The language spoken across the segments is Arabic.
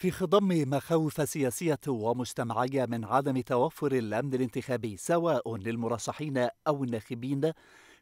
في خضم مخاوف سياسية ومجتمعية من عدم توفر الأمن الانتخابي سواء للمرشحين أو الناخبين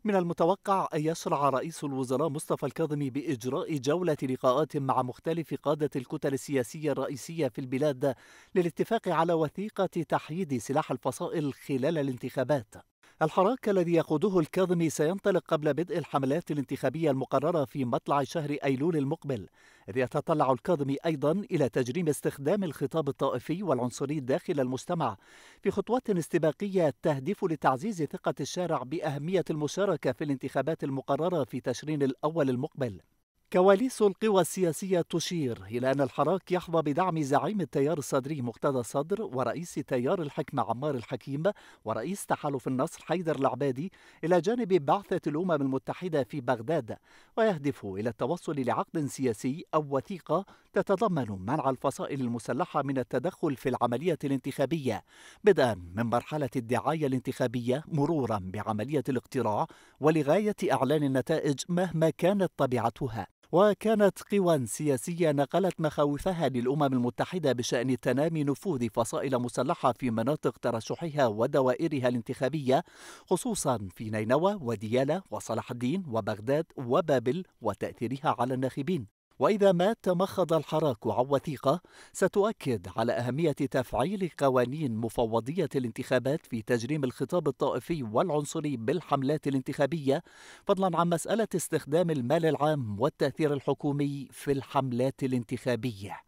من المتوقع أن يشرع رئيس الوزراء مصطفى الكاظمي بإجراء جولة لقاءات مع مختلف قادة الكتل السياسية الرئيسية في البلاد للاتفاق على وثيقة تحييد سلاح الفصائل خلال الانتخابات الحراك الذي يقوده الكاظمي سينطلق قبل بدء الحملات الانتخابية المقررة في مطلع شهر أيلول المقبل إذ يتطلع الكاظمي أيضا إلى تجريم استخدام الخطاب الطائفي والعنصري داخل المجتمع في خطوات استباقية تهدف لتعزيز ثقة الشارع بأهمية المشاركة في الانتخابات المقررة في تشرين الأول المقبل كواليس القوى السياسية تشير إلى أن الحراك يحظى بدعم زعيم التيار الصدري مقتدى صدر ورئيس تيار الحكمة عمار الحكيم ورئيس تحالف النصر حيدر العبادي إلى جانب بعثة الأمم المتحدة في بغداد ويهدف إلى التوصل لعقد سياسي أو وثيقة تتضمن منع الفصائل المسلحة من التدخل في العملية الانتخابية بدءا من مرحلة الدعاية الانتخابية مرورا بعملية الاقتراع ولغاية إعلان النتائج مهما كانت طبيعتها وكانت قوى سياسية نقلت مخاوفها للأمم المتحدة بشأن تنامي نفوذ فصائل مسلحة في مناطق ترشحها ودوائرها الانتخابية خصوصا في نينوى وديالة وصلاح الدين وبغداد وبابل وتأثيرها على الناخبين وإذا ما تمخض الحراك عن وثيقة ستؤكد على أهمية تفعيل قوانين مفوضية الانتخابات في تجريم الخطاب الطائفي والعنصري بالحملات الانتخابية فضلا عن مسألة استخدام المال العام والتأثير الحكومي في الحملات الانتخابية